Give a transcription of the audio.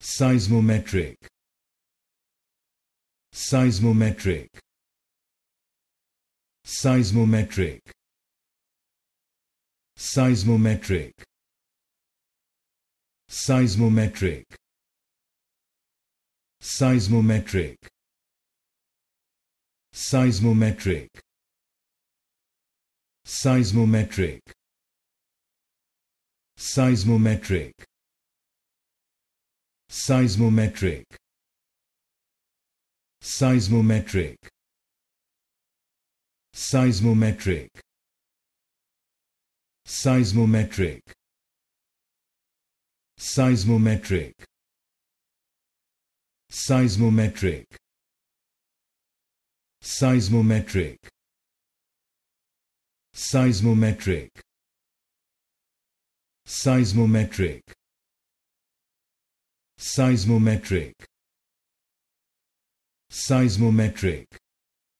seismometric seismometric seismometric seismometric seismometric seismometric seismometric seismometric seismometric seismometric seismometric seismometric seismometric seismometric seismometric seismometric seismometric seismometric seismometric seismometric